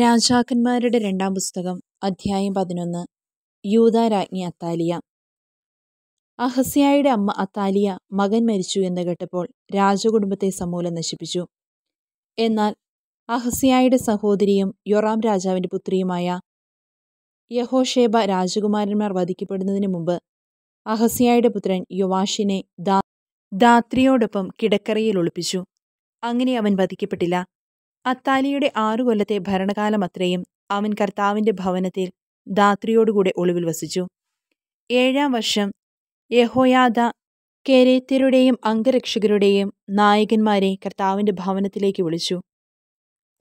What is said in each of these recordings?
രാജാക്കന്മാരുടെ രണ്ടാം പുസ്തകം അധ്യായം പതിനൊന്ന് യൂതാരാജ്ഞി അത്താലിയ അഹസ്യായുടെ അമ്മ അത്താലിയ മകൻ മരിച്ചു എന്ന് കേട്ടപ്പോൾ രാജകുടുംബത്തെ സമൂലം നശിപ്പിച്ചു എന്നാൽ അഹസ്യായുടെ സഹോദരിയും യൊറാം രാജാവിൻ്റെ പുത്രിയുമായ യഹോഷേബ രാജകുമാരന്മാർ വധിക്കപ്പെടുന്നതിന് മുമ്പ് അഹസ്യായുടെ പുത്രൻ യുവാഷിനെ ദാ ദാത്രിയോടൊപ്പം കിടക്കറയിൽ ഒളിപ്പിച്ചു അങ്ങനെ അവൻ വധിക്കപ്പെട്ടില്ല അത്താലിയുടെ ആറുകൊല്ലത്തെ ഭരണകാലമത്രയും അവൻ കർത്താവിന്റെ ഭവനത്തിൽ ധാത്രിയോടുകൂടെ ഒളിവിൽ വസിച്ചു ഏഴാം വർഷം യഹോയാദ കേരേത്യരുടെയും അംഗരക്ഷകരുടെയും നായകന്മാരെ കർത്താവിന്റെ ഭവനത്തിലേക്ക് വിളിച്ചു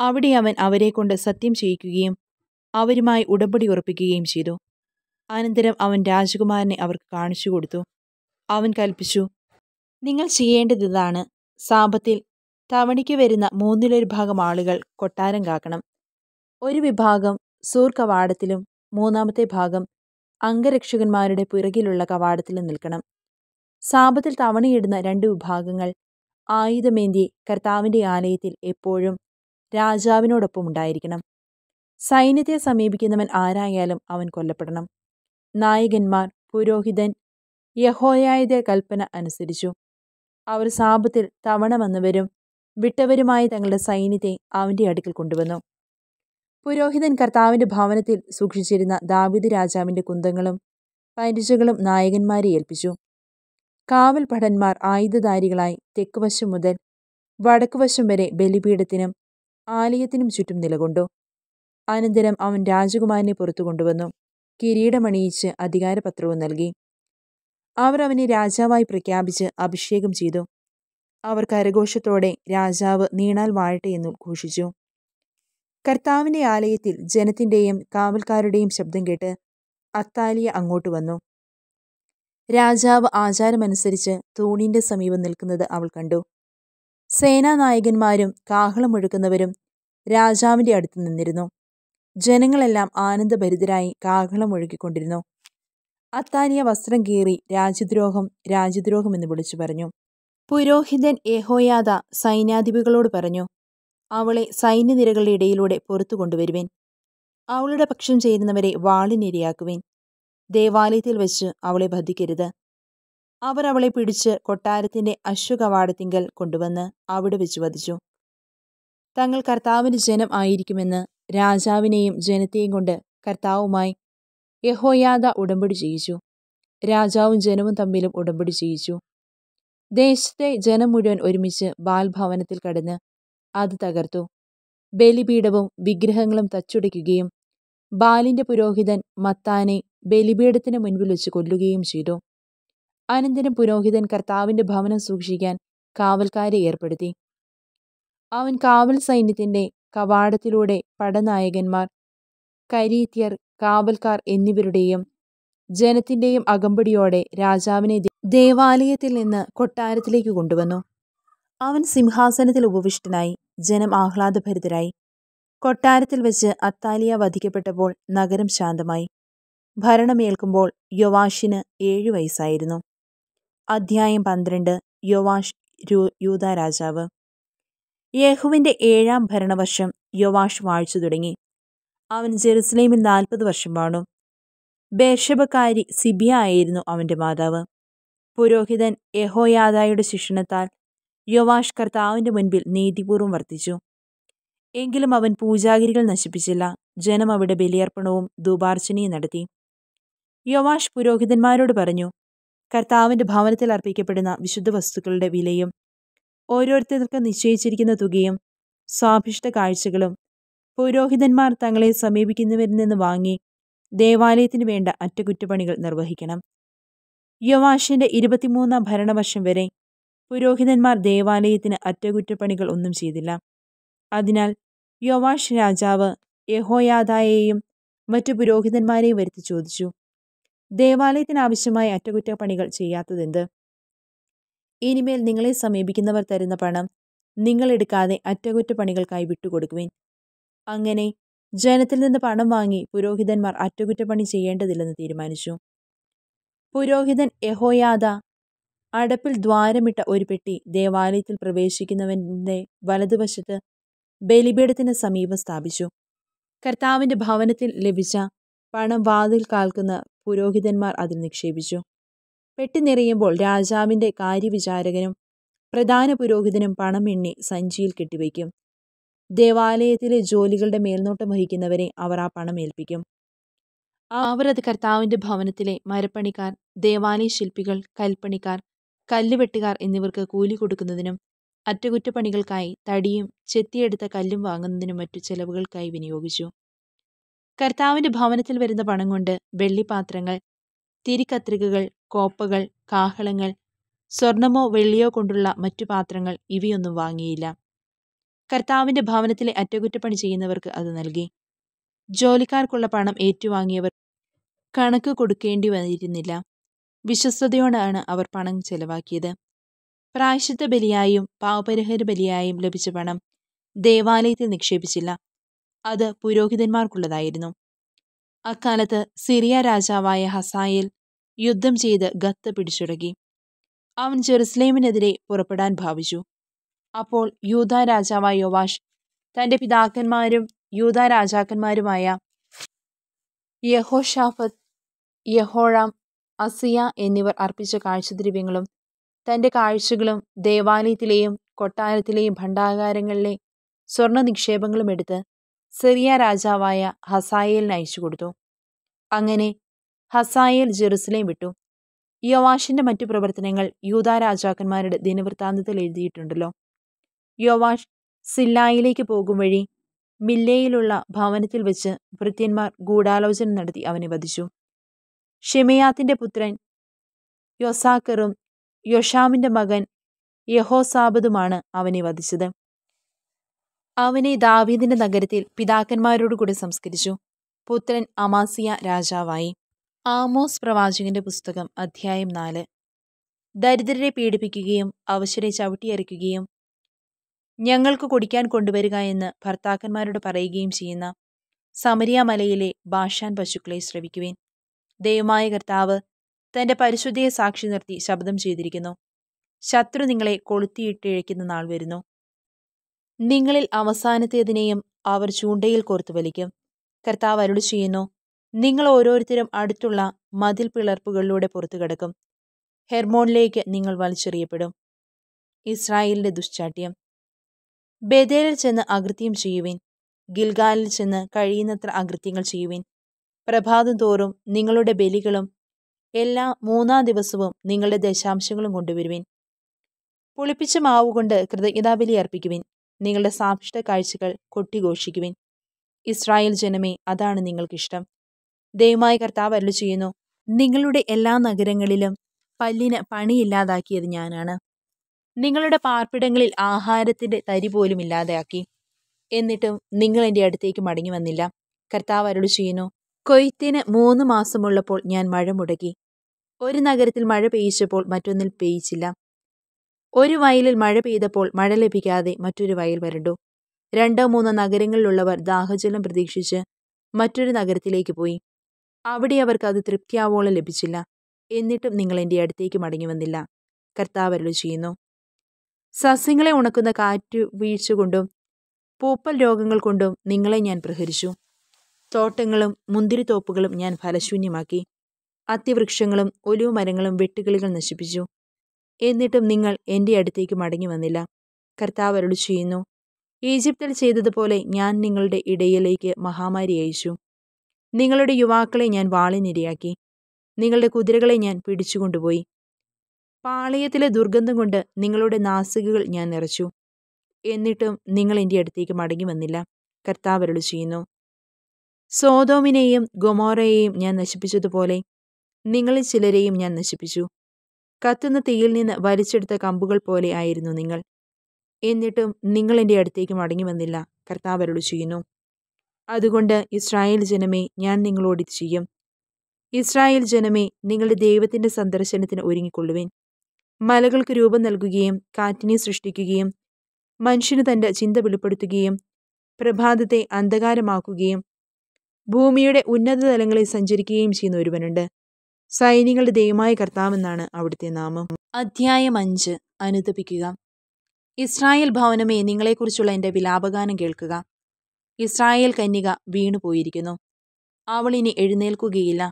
അവിടെ അവൻ അവരെക്കൊണ്ട് സത്യം ചെയ്യിക്കുകയും അവരുമായി ഉടമ്പടി ഉറപ്പിക്കുകയും ചെയ്തു അനന്തരം അവൻ രാജകുമാരനെ അവർക്ക് കാണിച്ചു കൊടുത്തു അവൻ കൽപ്പിച്ചു നിങ്ങൾ ചെയ്യേണ്ടത് ഇതാണ് സാപത്തിൽ തവണയ്ക്ക് വരുന്ന മൂന്നിലൊരു ഭാഗം ആളുകൾ കൊട്ടാരം കാക്കണം ഒരു വിഭാഗം സൂർ കവാടത്തിലും മൂന്നാമത്തെ ഭാഗം അംഗരക്ഷകന്മാരുടെ പിറകിലുള്ള കവാടത്തിലും നിൽക്കണം സാപത്തിൽ തവണയിടുന്ന രണ്ട് വിഭാഗങ്ങൾ ആയുധമേന്തി കർത്താവിൻ്റെ ആലയത്തിൽ എപ്പോഴും രാജാവിനോടൊപ്പം ഉണ്ടായിരിക്കണം സൈന്യത്തെ സമീപിക്കുന്നവൻ ആരായാലും അവൻ കൊല്ലപ്പെടണം നായകന്മാർ പുരോഹിതൻ യഹോയായുടെ കൽപ്പന അനുസരിച്ചു അവർ സാപത്തിൽ തവണ വന്നവരും വിട്ടവരുമായി തങ്ങളുടെ സൈന്യത്തെ അവൻ്റെ അടുക്കൽ കൊണ്ടുവന്നു പുരോഹിതൻ കർത്താവിൻ്റെ ഭവനത്തിൽ സൂക്ഷിച്ചിരുന്ന ദാവിദ് രാജാവിൻ്റെ കുന്തങ്ങളും പരിചകളും നായകന്മാരെ ഏൽപ്പിച്ചു കാവൽ ഭടന്മാർ ആയുധധാരികളായി തെക്കുവശം മുതൽ വടക്കുവശം വരെ ബലിപീഠത്തിനും ആലയത്തിനും ചുറ്റും നിലകൊണ്ടു അനന്തരം അവൻ രാജകുമാരനെ പുറത്തു കൊണ്ടുവന്നു കിരീടമണിയിച്ച് അധികാരപത്രവും നൽകി അവർ അവനെ രാജാവായി പ്രഖ്യാപിച്ച് അഭിഷേകം ചെയ്തു അവർ കരഘോഷത്തോടെ രാജാവ് നീണാൽ വാഴട്ടെ ഘോഷിച്ചു കർത്താവിൻ്റെ ആലയത്തിൽ ജനത്തിൻ്റെയും കാവൽക്കാരുടെയും ശബ്ദം കേട്ട് അത്താലിയ അങ്ങോട്ട് വന്നു രാജാവ് ആചാരമനുസരിച്ച് തൂണിൻ്റെ സമീപം നിൽക്കുന്നത് അവൾ കണ്ടു സേനാനായകന്മാരും കാഹളമൊഴുക്കുന്നവരും രാജാവിൻ്റെ അടുത്ത് നിന്നിരുന്നു ജനങ്ങളെല്ലാം ആനന്ദഭരിതരായി കാഹളമൊഴുകിക്കൊണ്ടിരുന്നു അത്താലിയ വസ്ത്രം കീറി രാജ്യദ്രോഹം രാജ്യദ്രോഹം എന്ന് വിളിച്ചു പറഞ്ഞു പുരോഹിതൻ ഏഹോയാദ സൈന്യാധിപികളോട് പറഞ്ഞു അവളെ സൈന്യനിരകളുടെ ഇടയിലൂടെ പുറത്തു കൊണ്ടുവരുവൻ അവളുടെ പക്ഷം ചേരുന്നവരെ വാളിനിരയാക്കുവേൻ ദേവാലയത്തിൽ വെച്ച് അവളെ ബന്ധിക്കരുത് അവർ അവളെ പിടിച്ച് കൊട്ടാരത്തിന്റെ അശ്വകവാടത്തിങ്കൽ കൊണ്ടുവന്ന് അവിടെ വെച്ച് വധിച്ചു തങ്ങൾ കർത്താവിന് ജനം ആയിരിക്കുമെന്ന് രാജാവിനെയും ജനത്തെയും കൊണ്ട് കർത്താവുമായി യഹോയാദ ഉടമ്പടി ചെയ്യിച്ചു രാജാവും ജനവും തമ്മിലും ഉടമ്പടി ചെയ്യിച്ചു ദേശത്തെ ജനം മുഴുവൻ ഒരുമിച്ച് ബാൽഭവനത്തിൽ കടന്ന് അത് തകർത്തു ബലിപീഠവും വിഗ്രഹങ്ങളും തച്ചുടയ്ക്കുകയും ബാലിന്റെ പുരോഹിതൻ മത്താനെ ബലിപീഠത്തിന് മുൻപിൽ വെച്ച് കൊല്ലുകയും ചെയ്തു അനന്തരം പുരോഹിതൻ കർത്താവിന്റെ ഭവനം സൂക്ഷിക്കാൻ കാവൽക്കാരെ ഏർപ്പെടുത്തി അവൻ കാവൽ സൈന്യത്തിന്റെ കവാടത്തിലൂടെ പടനായകന്മാർ കരീത്യർ കാവൽക്കാർ എന്നിവരുടെയും ജനത്തിന്റെയും അകമ്പടിയോടെ രാജാവിനെ ദേവാലയത്തിൽ നിന്ന് കൊട്ടാരത്തിലേക്ക് കൊണ്ടുവന്നു അവൻ സിംഹാസനത്തിൽ ഉപവിഷ്ടനായി ജനം ആഹ്ലാദഭരിതരായി കൊട്ടാരത്തിൽ വെച്ച് അത്താലിയ വധിക്കപ്പെട്ടപ്പോൾ നഗരം ശാന്തമായി ഭരണമേൽക്കുമ്പോൾ യുവാഷിന് ഏഴു വയസ്സായിരുന്നു അധ്യായം പന്ത്രണ്ട് യുവാഷ് യൂത രാജാവ് യേഹുവിൻ്റെ ഏഴാം ഭരണവർഷം യുവാഷ് വാഴ്ച തുടങ്ങി അവൻ ജെറുസലേമിൽ നാൽപ്പത് വർഷം വാണു ബേർഷബക്കാരി സിബിയ ആയിരുന്നു അവന്റെ മാതാവ് പുരോഹിതൻ യഹോയാദായുടെ ശിക്ഷണത്താൽ യോവാഷ് കർത്താവിൻ്റെ മുൻപിൽ നീതിപൂർവ്വം വർദ്ധിച്ചു എങ്കിലും അവൻ പൂജാഗിരികൾ നശിപ്പിച്ചില്ല ജനം അവിടെ ബലിയർപ്പണവും ദൂപാർച്ചനയും നടത്തി യോവാഷ് പുരോഹിതന്മാരോട് പറഞ്ഞു കർത്താവിൻ്റെ ഭവനത്തിൽ അർപ്പിക്കപ്പെടുന്ന വിശുദ്ധ വസ്തുക്കളുടെ വിലയും ഓരോരുത്തർക്ക് നിശ്ചയിച്ചിരിക്കുന്ന തുകയും സ്വാഭിഷ്ട കാഴ്ചകളും പുരോഹിതന്മാർ തങ്ങളെ സമീപിക്കുന്നവരിൽ നിന്ന് വാങ്ങി ദേവാലയത്തിന് വേണ്ട അറ്റകുറ്റപ്പണികൾ നിർവഹിക്കണം യോവാഷിൻ്റെ ഇരുപത്തിമൂന്നാം ഭരണവർഷം വരെ പുരോഹിതന്മാർ ദേവാലയത്തിന് അറ്റകുറ്റപ്പണികൾ ഒന്നും ചെയ്തില്ല അതിനാൽ യോവാഷ് രാജാവ് യഹോയാദായെയും മറ്റു പുരോഹിതന്മാരെയും വരുത്തി ചോദിച്ചു ദേവാലയത്തിനാവശ്യമായ അറ്റകുറ്റപ്പണികൾ ചെയ്യാത്തതെന്ത് ഇനിമേൽ നിങ്ങളെ സമീപിക്കുന്നവർ തരുന്ന പണം നിങ്ങളെടുക്കാതെ അറ്റകുറ്റപ്പണികൾക്കായി വിട്ടുകൊടുക്കുവേൻ അങ്ങനെ ജനത്തിൽ നിന്ന് പണം വാങ്ങി പുരോഹിതന്മാർ അറ്റകുറ്റപ്പണി ചെയ്യേണ്ടതില്ലെന്ന് തീരുമാനിച്ചു പുരോഹിതൻ യഹോയാദ അടപ്പിൽ ദ്വാരമിട്ട ഒരു പെട്ടി ദേവാലയത്തിൽ പ്രവേശിക്കുന്നവൻ്റെ വലതുവശത്ത് ബലിപീഠത്തിന് സമീപം സ്ഥാപിച്ചു കർത്താവിൻ്റെ ഭവനത്തിൽ ലഭിച്ച പണം വാതിൽ കാൽക്കുന്ന പുരോഹിതന്മാർ അതിൽ നിക്ഷേപിച്ചു പെട്ടി നിറയുമ്പോൾ രാജാവിൻ്റെ കാര്യവിചാരകനും പ്രധാന പുരോഹിതനും പണം എണ്ണി സഞ്ചിയിൽ കെട്ടിവയ്ക്കും ദേവാലയത്തിലെ ജോലികളുടെ മേൽനോട്ടം വഹിക്കുന്നവരെ അവർ ആ പണം ഏൽപ്പിക്കും അവരത് കർത്താവിൻ്റെ ഭവനത്തിലെ മരപ്പണിക്കാർ ദേവാലയ ശില്പികൾ കൽപ്പണിക്കാർ കല്ലുവെട്ടുകാർ എന്നിവർക്ക് കൂലി കൊടുക്കുന്നതിനും അറ്റകുറ്റപ്പണികൾക്കായി തടിയും ചെത്തിയെടുത്ത കല്ലും വാങ്ങുന്നതിനും മറ്റു ചെലവുകൾക്കായി വിനിയോഗിച്ചു കർത്താവിൻ്റെ ഭവനത്തിൽ വരുന്ന പണം കൊണ്ട് വെള്ളിപാത്രങ്ങൾ തിരിക്കത്രികകൾ കോപ്പകൾ കാഹളങ്ങൾ സ്വർണമോ വെള്ളിയോ കൊണ്ടുള്ള മറ്റു പാത്രങ്ങൾ ഇവയൊന്നും വാങ്ങിയില്ല കർത്താവിൻ്റെ ഭവനത്തിലെ അറ്റകുറ്റപ്പണി ചെയ്യുന്നവർക്ക് അത് നൽകി ജോലിക്കാർക്കുള്ള പണം ഏറ്റുവാങ്ങിയവർ കണക്ക് കൊടുക്കേണ്ടി വന്നിരുന്നില്ല വിശ്വസ്തയോടാണ് അവർ പണം ചെലവാക്കിയത് പ്രായശിത്ത ബലിയായും പാവപരിഹര ബലിയായും ലഭിച്ച പണം ദേവാലയത്തിൽ നിക്ഷേപിച്ചില്ല അത് പുരോഹിതന്മാർക്കുള്ളതായിരുന്നു അക്കാലത്ത് സിറിയ രാജാവായ ഹസായൽ യുദ്ധം ചെയ്ത് ഗത്ത് പിടിച്ചുടങ്ങി അവൻ ജെറുസലേമിനെതിരെ പുറപ്പെടാൻ ഭാവിച്ചു അപ്പോൾ യൂത രാജാവായ യോവാഷ് തൻ്റെ പിതാക്കന്മാരും യൂത രാജാക്കന്മാരുമായ യഹോഷാഫത്ത് യഹോഴാം അസിയ എന്നിവർ അർപ്പിച്ച കാഴ്ചദ്രവ്യങ്ങളും തൻ്റെ കാഴ്ചകളും ദേവാലയത്തിലെയും കൊട്ടാരത്തിലെയും ഭണ്ഡാകാരങ്ങളിലെ സ്വർണ്ണ നിക്ഷേപങ്ങളും എടുത്ത് സിറിയ രാജാവായ ഹസായേലിന് അയച്ചു കൊടുത്തു അങ്ങനെ ഹസായേൽ ജെറുസലേം വിട്ടു യോവാഷിൻ്റെ മറ്റു പ്രവർത്തനങ്ങൾ യൂതാ രാജാക്കന്മാരുടെ ദിനവൃത്താന്തത്തിൽ എഴുതിയിട്ടുണ്ടല്ലോ യോവാഷ് സില്ലായിലേക്ക് പോകും വഴി മില്ലയിലുള്ള ഭവനത്തിൽ വെച്ച് ഭൃത്യന്മാർ ഗൂഢാലോചന നടത്തി അവനെ വധിച്ചു ഷിമയാത്തിൻ്റെ പുത്രൻ യൊസാക്കറും യൊഷാമിൻ്റെ മകൻ യഹോസാബദുമാണ് അവനെ വധിച്ചത് അവനെ ദാവീദിന്റെ നഗരത്തിൽ പിതാക്കന്മാരോടുകൂടി സംസ്കരിച്ചു പുത്രൻ അമാസിയ രാജാവായി ആമോസ് പ്രവാചകന്റെ പുസ്തകം അധ്യായം നാല് ദരിദ്രരെ പീഡിപ്പിക്കുകയും അവശരെ ചവിട്ടിയരയ്ക്കുകയും ഞങ്ങൾക്ക് കുടിക്കാൻ കൊണ്ടുവരിക എന്ന് ഭർത്താക്കന്മാരോട് പറയുകയും ചെയ്യുന്ന സമരിയ മലയിലെ ബാഷാൻ പശുക്കളെ ശ്രവിക്കുവേൻ ദൈവമായ കർത്താവ് തന്റെ പരിശുദ്ധിയെ സാക്ഷി നിർത്തി ശബ്ദം ചെയ്തിരിക്കുന്നു ശത്രു നിങ്ങളെ കൊളുത്തിയിട്ടിഴയ്ക്കുന്ന നാൾ വരുന്നു നിങ്ങളിൽ അവസാനത്തേതിനെയും അവർ ചൂണ്ടയിൽ കോർത്തു വലിക്കും കർത്താവ് അരുളി ചെയ്യുന്നു നിങ്ങൾ ഓരോരുത്തരും അടുത്തുള്ള മതിൽ പിളർപ്പുകളിലൂടെ പുറത്തു കിടക്കും ഹെർമോണിലേക്ക് നിങ്ങൾ വലിച്ചെറിയപ്പെടും ഇസ്രായേലിൻ്റെ ദുശ്ചാട്യം ബദേലിൽ ചെന്ന് അകൃത്യം ചെയ്യുവിൻ ഗിൽഗാലിൽ ചെന്ന് കഴിയുന്നത്ര അകൃത്യങ്ങൾ ചെയ്യുവിൻ പ്രഭാതം തോറും നിങ്ങളുടെ ബലികളും എല്ലാ മൂന്നാം ദിവസവും നിങ്ങളുടെ ദശാംശങ്ങളും കൊണ്ടുവരുവിൻ പുളിപ്പിച്ച മാവ് കൊണ്ട് കൃതജ്ഞതാബലി അർപ്പിക്കുവിൻ നിങ്ങളുടെ സാക്ഷിട കാഴ്ചകൾ കൊട്ടിഘോഷിക്കുവിൻ ഇസ്രായേൽ ജനമേ അതാണ് നിങ്ങൾക്കിഷ്ടം ദൈവമായ കർത്താവ് അല്ല ചെയ്യുന്നു നിങ്ങളുടെ എല്ലാ നഗരങ്ങളിലും പല്ലിന് പണിയില്ലാതാക്കിയത് ഞാനാണ് നിങ്ങളുടെ പാർപ്പിടങ്ങളിൽ ആഹാരത്തിൻ്റെ തരി പോലും ഇല്ലാതെയാക്കി എന്നിട്ടും നിങ്ങൾ എൻ്റെ അടുത്തേക്ക് മടങ്ങി വന്നില്ല കർത്താവ് അരുളി ചെയ്യുന്നു കൊയ്ത്തിന് മൂന്ന് മാസമുള്ളപ്പോൾ ഞാൻ മഴ മുടക്കി ഒരു നഗരത്തിൽ മഴ പെയ്ച്ചപ്പോൾ മറ്റൊന്നിൽ പെയ്ച്ചില്ല ഒരു വയലിൽ മഴ പെയ്തപ്പോൾ മഴ ലഭിക്കാതെ മറ്റൊരു വയൽ വരണ്ടു രണ്ടോ മൂന്നോ നഗരങ്ങളിലുള്ളവർ ദാഹജലം പ്രതീക്ഷിച്ച് മറ്റൊരു നഗരത്തിലേക്ക് പോയി അവിടെ അവർക്ക് അത് തൃപ്തിയാവോളം ലഭിച്ചില്ല എന്നിട്ടും നിങ്ങൾ എൻ്റെ അടുത്തേക്ക് മടങ്ങി വന്നില്ല കർത്താവരലു ചെയ്യുന്നു സസ്യങ്ങളെ ഉണക്കുന്ന കാറ്റ് വീഴ്ച കൊണ്ടും പൂപ്പൽ രോഗങ്ങൾ കൊണ്ടും നിങ്ങളെ ഞാൻ പ്രഹരിച്ചു തോട്ടങ്ങളും മുന്തിരിത്തോപ്പുകളും ഞാൻ ഫലശൂന്യമാക്കി അത്യവൃക്ഷങ്ങളും ഒലിവ് മരങ്ങളും വെട്ടുകിളികൾ നശിപ്പിച്ചു എന്നിട്ടും നിങ്ങൾ എൻ്റെ അടുത്തേക്ക് മടങ്ങി വന്നില്ല കർത്താവ് അരുളി ചെയ്യുന്നു ഈജിപ്തിൽ ചെയ്തതുപോലെ ഞാൻ നിങ്ങളുടെ ഇടയിലേക്ക് മഹാമാരി അയച്ചു നിങ്ങളുടെ യുവാക്കളെ ഞാൻ വാളിനിരയാക്കി നിങ്ങളുടെ കുതിരകളെ ഞാൻ പിടിച്ചുകൊണ്ടുപോയി പാളയത്തിലെ ദുർഗന്ധം കൊണ്ട് നിങ്ങളുടെ നാസികകൾ ഞാൻ നിറച്ചു എന്നിട്ടും നിങ്ങൾ എൻ്റെ അടുത്തേക്ക് മടങ്ങി വന്നില്ല കർത്താവരുളി ചെയ്യുന്നു സോതോമിനെയും ഗൊമോറയെയും ഞാൻ നശിപ്പിച്ചതുപോലെ നിങ്ങളിൽ ചിലരെയും ഞാൻ നശിപ്പിച്ചു കത്തുന്ന തീയിൽ നിന്ന് വലിച്ചെടുത്ത കമ്പുകൾ പോലെ ആയിരുന്നു നിങ്ങൾ എന്നിട്ടും നിങ്ങൾ എൻ്റെ അടുത്തേക്ക് മടങ്ങി വന്നില്ല കർത്താവരുളു ചെയ്യുന്നു അതുകൊണ്ട് ഇസ്രായേൽ ജനമേ ഞാൻ നിങ്ങളോട് ചെയ്യും ഇസ്രായേൽ ജനമേ നിങ്ങളുടെ ദൈവത്തിൻ്റെ സന്ദർശനത്തിന് ഒരുങ്ങിക്കൊള്ളുവിൻ മലകൾക്ക് രൂപം നൽകുകയും കാറ്റിനെ സൃഷ്ടിക്കുകയും മനുഷ്യന് തൻ്റെ ചിന്ത വെളിപ്പെടുത്തുകയും പ്രഭാതത്തെ അന്ധകാരമാക്കുകയും ഭൂമിയുടെ ഉന്നത തലങ്ങളിൽ സഞ്ചരിക്കുകയും ചെയ്യുന്ന ഒരുവനുണ്ട് സൈനികളുടെ ദൈവമായ കർത്താവെന്നാണ് അവിടുത്തെ നാമം അധ്യായം അഞ്ച് അനുദപിക്കുക ഇസ്രായേൽ ഭവനമേ നിങ്ങളെക്കുറിച്ചുള്ള എൻ്റെ വിലാപഗാനം കേൾക്കുക ഇസ്രായേൽ കന്യക വീണുപോയിരിക്കുന്നു അവൾ ഇനി എഴുന്നേൽക്കുകയില്ല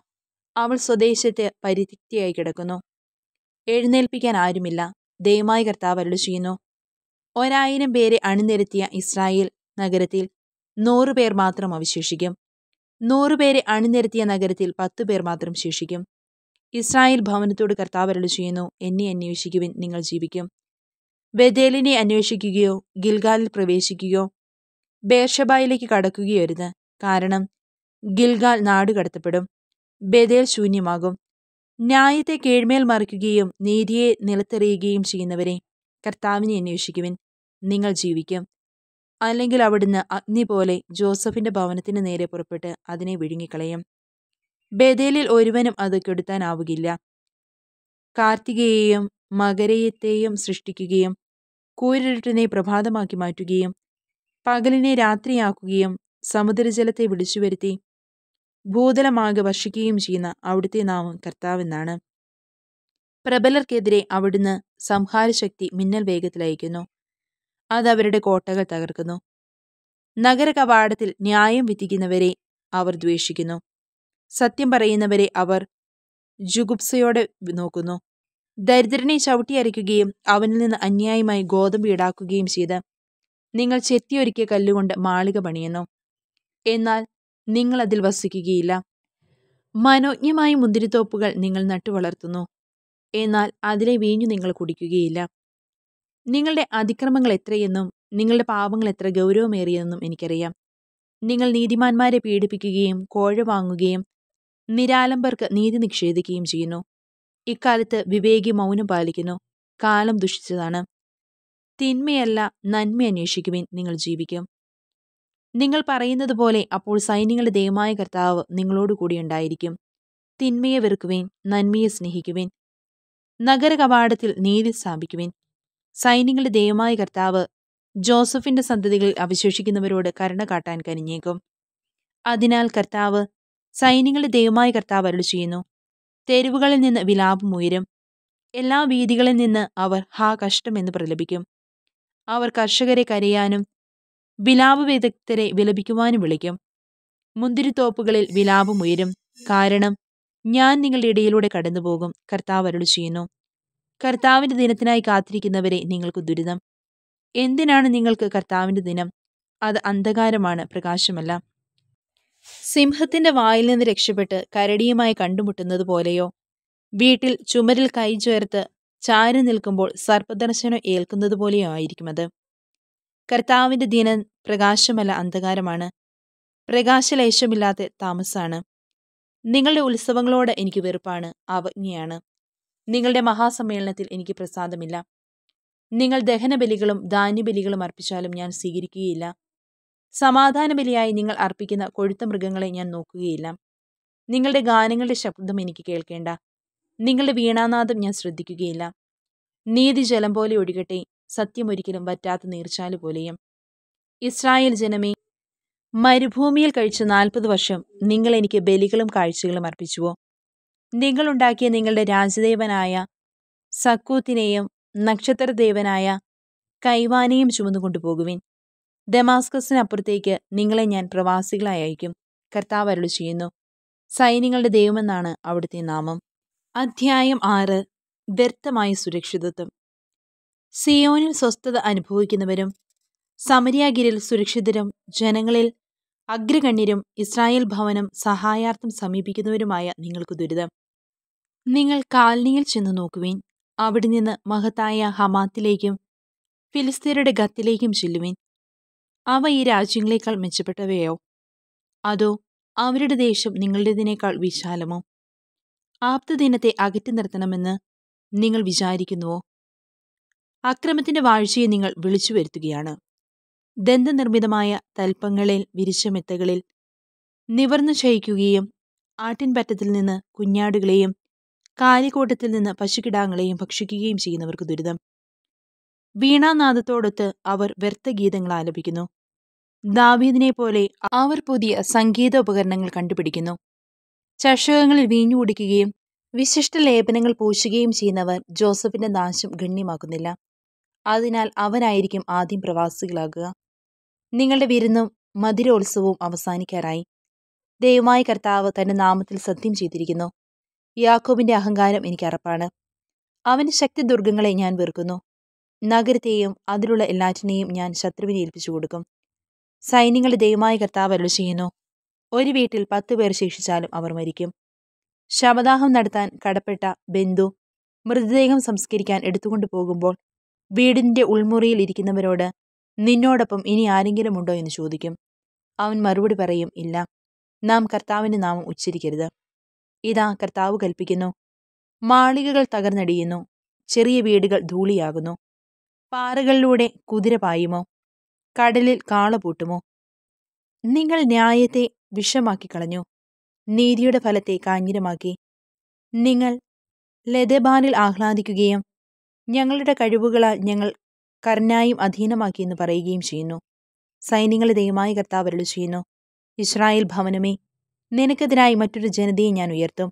അവൾ സ്വദേശത്തെ പരിതൃപ്തിയായി കിടക്കുന്നു എഴുന്നേൽപ്പിക്കാൻ ആരുമില്ല ദയമായി കർത്താവ് അരുളു ചെയ്യുന്നു ഒരായിരം പേരെ അണിനിരത്തിയ ഇസ്രായേൽ നഗരത്തിൽ നൂറുപേർ മാത്രം അവശേഷിക്കും നൂറുപേരെ അണിനിരത്തിയ നഗരത്തിൽ പത്തുപേർ മാത്രം ശേഷിക്കും ഇസ്രായേൽ ഭവനത്തോട് കർത്താവരളി ചെയ്യുന്നു എന്നെ അന്വേഷിക്കുവിൻ നിങ്ങൾ ജീവിക്കും ബദേലിനെ അന്വേഷിക്കുകയോ ഗിൽഗാലിൽ പ്രവേശിക്കുകയോ ബേർഷബായിലേക്ക് കടക്കുകയോ അരുത് കാരണം ഗിൽഗാൽ നാടുകടത്തപ്പെടും ബദേൽ ശൂന്യമാകും ന്യായത്തെ കീഴ്മേൽ മറിക്കുകയും നീതിയെ നിലത്തെറിയുകയും ചെയ്യുന്നവരെ കർത്താവിനെ അന്വേഷിക്കുവിൻ നിങ്ങൾ ജീവിക്കും അല്ലെങ്കിൽ അവിടുന്ന് അഗ്നി പോലെ ജോസഫിന്റെ ഭവനത്തിന് നേരെ പുറപ്പെട്ട് അതിനെ വിഴുങ്ങിക്കളയും ബദേലിൽ ഒരുവനും അത് കെടുത്താനാവുകയില്ല കാർത്തികയെയും മകരയത്തെയും സൃഷ്ടിക്കുകയും കൂരിരുട്ടിനെ പ്രഭാതമാക്കി മാറ്റുകയും പകലിനെ രാത്രിയാക്കുകയും സമുദ്രജലത്തെ വിളിച്ചു വരുത്തി ഭൂതലമാകെ വർഷിക്കുകയും ചെയ്യുന്ന അവിടുത്തെ നാമം കർത്താവെന്നാണ് പ്രബലർക്കെതിരെ അവിടുന്ന് സംഹാരശക്തി മിന്നൽ വേഗത്തിലയക്കുന്നു അത് അവരുടെ കോട്ടകൾ തകർക്കുന്നു നഗര കവാടത്തിൽ ന്യായം വിധിക്കുന്നവരെ അവർ ദ്വേഷിക്കുന്നു സത്യം പറയുന്നവരെ അവർ ജുഗുപ്സയോടെ നോക്കുന്നു ദരിദ്രനെ ചവിട്ടിയരയ്ക്കുകയും അവനിൽ നിന്ന് അന്യായമായി ഗോതമ്പ് ഈടാക്കുകയും ചെയ്ത് നിങ്ങൾ ചെത്തിയൊരുക്കിയ കല്ലുകൊണ്ട് മാളിക പണിയുന്നു എന്നാൽ നിങ്ങൾ അതിൽ വസിക്കുകയില്ല മനോജ്ഞമായ മുന്തിരിത്തോപ്പുകൾ നിങ്ങൾ നട്ടുവളർത്തുന്നു എന്നാൽ അതിലെ വീഞ്ഞു നിങ്ങൾ കുടിക്കുകയില്ല നിങ്ങളുടെ അതിക്രമങ്ങൾ എത്രയെന്നും നിങ്ങളുടെ പാപങ്ങൾ എത്ര ഗൗരവമേറിയെന്നും എനിക്കറിയാം നിങ്ങൾ നീതിമാന്മാരെ പീഡിപ്പിക്കുകയും കോഴ വാങ്ങുകയും നിരാലംബർക്ക് നീതി നിഷേധിക്കുകയും ചെയ്യുന്നു ഇക്കാലത്ത് വിവേകി മൗനം പാലിക്കുന്നു കാലം ദുഷിച്ചതാണ് തിന്മയല്ല നന്മ അന്വേഷിക്കുവാൻ നിങ്ങൾ ജീവിക്കും നിങ്ങൾ പറയുന്നത് പോലെ അപ്പോൾ സൈന്യങ്ങളുടെ ദൈവമായ കർത്താവ് നിങ്ങളോട് ഉണ്ടായിരിക്കും തിന്മയെ വെറുക്കുവേൻ നന്മയെ സ്നേഹിക്കുവേൻ നഗര കവാടത്തിൽ നീതി സ്ഥാപിക്കുവേൻ സൈന്യങ്ങളുടെ ദൈവമായ കർത്താവ് ജോസഫിന്റെ സന്തതികളിൽ അവശേഷിക്കുന്നവരോട് കരുണ കാട്ടാൻ കനിഞ്ഞേക്കും അതിനാൽ കർത്താവ് സൈന്യങ്ങളുടെ ദൈവമായ കർത്താവ് അരുൾ ചെയ്യുന്നു തെരുവുകളിൽ നിന്ന് വിലാപം ഉയരും എല്ലാ വീതികളിൽ നിന്ന് അവർ ഹാ എന്ന് പ്രലപിക്കും അവർ കർഷകരെ കരയാനും വിലാപവിദഗ്ധരെ വിലപിക്കുവാനും വിളിക്കും മുന്തിരിത്തോപ്പുകളിൽ വിലാപം ഉയരും കാരണം ഞാൻ നിങ്ങളുടെ ഇടയിലൂടെ കടന്നുപോകും കർത്താവ് അരുൾ ചെയ്യുന്നു കർത്താവിൻ്റെ ദിനത്തിനായി കാത്തിരിക്കുന്നവരെ നിങ്ങൾക്ക് ദുരിതം എന്തിനാണ് നിങ്ങൾക്ക് കർത്താവിൻ്റെ ദിനം അത് അന്ധകാരമാണ് പ്രകാശമല്ല സിംഹത്തിന്റെ വായിൽ നിന്ന് രക്ഷപ്പെട്ട് കരടിയുമായി കണ്ടുമുട്ടുന്നത് പോലെയോ വീട്ടിൽ ചുമരിൽ കൈ ചേർത്ത് ചാരി നിൽക്കുമ്പോൾ സർപ്പദർശനം ഏൽക്കുന്നത് പോലെയോ ആയിരിക്കും അത് കർത്താവിൻ്റെ ദിനം പ്രകാശമല്ല അന്ധകാരമാണ് പ്രകാശലേശമില്ലാത്ത താമസാണ് നിങ്ങളുടെ ഉത്സവങ്ങളോട് എനിക്ക് വെറുപ്പാണ് അവജ്ഞയാണ് നിങ്ങളുടെ മഹാസമ്മേളനത്തിൽ എനിക്ക് പ്രസാദമില്ല നിങ്ങൾ ദഹനബലികളും ധാന്യബലികളും അർപ്പിച്ചാലും ഞാൻ സ്വീകരിക്കുകയില്ല സമാധാനബലിയായി നിങ്ങൾ അർപ്പിക്കുന്ന കൊഴുത്ത മൃഗങ്ങളെ ഞാൻ നോക്കുകയില്ല നിങ്ങളുടെ ഗാനങ്ങളുടെ ശബ്ദം എനിക്ക് കേൾക്കേണ്ട നിങ്ങളുടെ വീണാനാദം ഞാൻ ശ്രദ്ധിക്കുകയില്ല നീതി ജലം പോലെ ഒഴുകട്ടെ സത്യം ഒരിക്കലും വറ്റാത്ത നീർച്ചാല് പോലെയും ഇസ്രായേൽ ജനമേ മരുഭൂമിയിൽ കഴിച്ച നാൽപ്പത് വർഷം നിങ്ങൾ എനിക്ക് ബലികളും കാഴ്ചകളും അർപ്പിച്ചുവോ നിങ്ങളുണ്ടാക്കിയ നിങ്ങളുടെ രാജദേവനായ സക്കൂത്തിനെയും നക്ഷത്രദേവനായ കൈവാനെയും ചുമന്നുകൊണ്ടുപോകുവിൻ ദമാസ്കസിനപ്പുറത്തേക്ക് നിങ്ങളെ ഞാൻ പ്രവാസികളായി അയക്കും കർത്താവ് അരുളി ചെയ്യുന്നു സൈന്യങ്ങളുടെ ദൈവമെന്നാണ് അവിടുത്തെ നാമം അധ്യായം ആറ് വ്യർത്ഥമായ സുരക്ഷിതത്വം സിയോനിൽ സ്വസ്ഥത അനുഭവിക്കുന്നവരും സമരിയാഗിരിൽ സുരക്ഷിതരും ജനങ്ങളിൽ അഗ്രഗണ്യരും ഇസ്രായേൽ ഭവനം സഹായാർത്ഥം സമീപിക്കുന്നവരുമായ നിങ്ങൾക്ക് ദുരിതം നിങ്ങൾ കാൽനിയിൽ ചെന്നു നോക്കുവിൻ അവിടെ നിന്ന് മഹത്തായ ഹമാത്തിലേക്കും ഫിലിസ്തീനയുടെ ഗത്തിലേക്കും ചെല്ലുവിൻ അവ ഈ രാജ്യങ്ങളെക്കാൾ മെച്ചപ്പെട്ടവയോ അതോ അവരുടെ ദേശം നിങ്ങളുടേതിനേക്കാൾ വിശാലമോ ആപ്തദിനത്തെ അകറ്റി നിർത്തണമെന്ന് നിങ്ങൾ വിചാരിക്കുന്നുവോ അക്രമത്തിന്റെ വാഴ്ചയെ നിങ്ങൾ വിളിച്ചു വരുത്തുകയാണ് ദന്തനിർമ്മിതമായ തൽപ്പങ്ങളിൽ വിരിച്ച മെത്തകളിൽ നിവർന്നു ശയിക്കുകയും ആട്ടിൻപറ്റത്തിൽ നിന്ന് കുഞ്ഞാടുകളെയും കാലിക്കോട്ടത്തിൽ നിന്ന് പശുക്കിടാങ്ങളെയും ഭക്ഷിക്കുകയും ചെയ്യുന്നവർക്ക് ദുരിതം വീണാനാദത്തോടൊത്ത് അവർ ഗീതങ്ങൾ ആലപിക്കുന്നു ദാവീദിനെ പോലെ അവർ പുതിയ സംഗീത ഉപകരണങ്ങൾ കണ്ടുപിടിക്കുന്നു ചഷകങ്ങളിൽ വീഞ്ഞു കുടിക്കുകയും വിശിഷ്ട ലേപനങ്ങൾ പൂശുകയും ചെയ്യുന്നവർ ജോസഫിന്റെ നാശം ഗണ്യമാക്കുന്നില്ല അതിനാൽ അവനായിരിക്കും ആദ്യം പ്രവാസികളാകുക നിങ്ങളുടെ വിരുന്നും മധുരോത്സവവും അവസാനിക്കാറായി ദയവായി കർത്താവ് തന്റെ നാമത്തിൽ സത്യം ചെയ്തിരിക്കുന്നു യാക്കോബിന്റെ അഹങ്കാരം എനിക്ക് അറപ്പാണ് അവൻ്റെ ശക്തി ദുർഗങ്ങളെ ഞാൻ വെറുക്കുന്നു നഗരത്തെയും അതിലുള്ള എല്ലാറ്റിനെയും ഞാൻ ശത്രുവിനെ ഏൽപ്പിച്ചു കൊടുക്കും സൈന്യങ്ങളുടെ ദൈവമായ കർത്താവ് അരുൾ ചെയ്യുന്നു ഒരു വീട്ടിൽ പത്ത് പേർ ശേഷിച്ചാലും അവർ മരിക്കും ശവദാഹം നടത്താൻ കടപ്പെട്ട ബന്ധു മൃതദേഹം സംസ്കരിക്കാൻ എടുത്തുകൊണ്ടു പോകുമ്പോൾ വീടിൻ്റെ ഉൾമുറിയിൽ ഇരിക്കുന്നവരോട് നിന്നോടൊപ്പം ഇനി ആരെങ്കിലും ഉണ്ടോ എന്ന് ചോദിക്കും അവൻ മറുപടി പറയും ഇല്ല നാം കർത്താവിൻ്റെ നാമം ഉച്ചരിക്കരുത് ഇതാ കർത്താവ് കൽപ്പിക്കുന്നു മാളികകൾ തകർന്നടിയുന്നു ചെറിയ വീടുകൾ ധൂളിയാകുന്നു പാറകളിലൂടെ കുതിര പായുമോ കടലിൽ കാള പൂട്ടുമോ നിങ്ങൾ ന്യായത്തെ വിഷമാക്കി കളഞ്ഞു നീതിയുടെ ഫലത്തെ കാഞ്ഞിരമാക്കി നിങ്ങൾ ലതബാനിൽ ആഹ്ലാദിക്കുകയും ഞങ്ങളുടെ കഴിവുകളാൽ ഞങ്ങൾ കർണായും അധീനമാക്കിയെന്ന് പറയുകയും ചെയ്യുന്നു സൈന്യങ്ങളെ ദയമായ കർത്താവരളി ചെയ്യുന്നു ഇസ്രായേൽ ഭവനമേ നിനക്കെതിരായി മറ്റൊരു ജനതയെ ഞാൻ ഉയർത്തും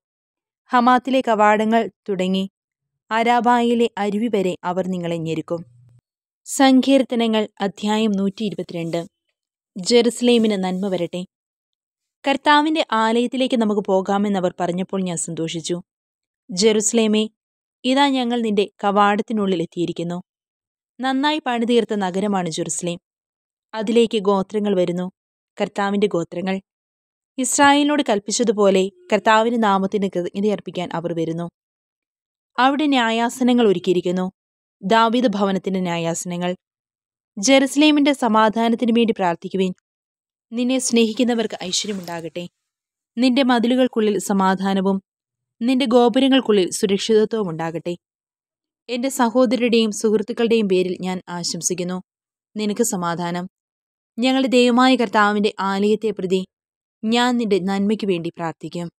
ഹമാത്തിലെ കവാടങ്ങൾ തുടങ്ങി അരാബായിലെ അരുവി വരെ അവർ നിങ്ങളെ ഞെരുക്കും സങ്കീർത്തനങ്ങൾ അധ്യായം നൂറ്റി ഇരുപത്തിരണ്ട് ജെറുസലേമിന് നന്മ വരട്ടെ കർത്താവിൻ്റെ ആലയത്തിലേക്ക് നമുക്ക് പോകാമെന്നവർ പറഞ്ഞപ്പോൾ ഞാൻ സന്തോഷിച്ചു ജെറുസലേമേ ഇതാ ഞങ്ങൾ നിന്റെ കവാടത്തിനുള്ളിൽ എത്തിയിരിക്കുന്നു നന്നായി പണിതീർത്ത നഗരമാണ് ജെറുസലേം അതിലേക്ക് ഗോത്രങ്ങൾ വരുന്നു കർത്താവിൻ്റെ ഗോത്രങ്ങൾ ഇസ്രായേലിനോട് കൽപ്പിച്ചതുപോലെ കർത്താവിന് നാമത്തിന് കൃതജ്ഞതയർപ്പിക്കാൻ അവർ വരുന്നു അവിടെ ന്യായാസനങ്ങൾ ഒരുക്കിയിരിക്കുന്നു ദാവീദ് ഭവനത്തിന്റെ ന്യായാസനങ്ങൾ ജെറുസലേമിന്റെ സമാധാനത്തിനു വേണ്ടി പ്രാർത്ഥിക്കുവിൻ നിന്നെ സ്നേഹിക്കുന്നവർക്ക് ഐശ്വര്യമുണ്ടാകട്ടെ നിന്റെ മതിലുകൾക്കുള്ളിൽ സമാധാനവും നിന്റെ ഗോപുരങ്ങൾക്കുള്ളിൽ സുരക്ഷിതത്വവും ഉണ്ടാകട്ടെ എൻ്റെ സഹോദരരുടെയും സുഹൃത്തുക്കളുടെയും പേരിൽ ഞാൻ ആശംസിക്കുന്നു നിനക്ക് സമാധാനം ഞങ്ങളുടെ ദൈവമായ കർത്താവിൻ്റെ ആലയത്തെ പ്രതി ഞാൻ നിന്റെ നന്മയ്ക്ക് വേണ്ടി പ്രാർത്ഥിക്കും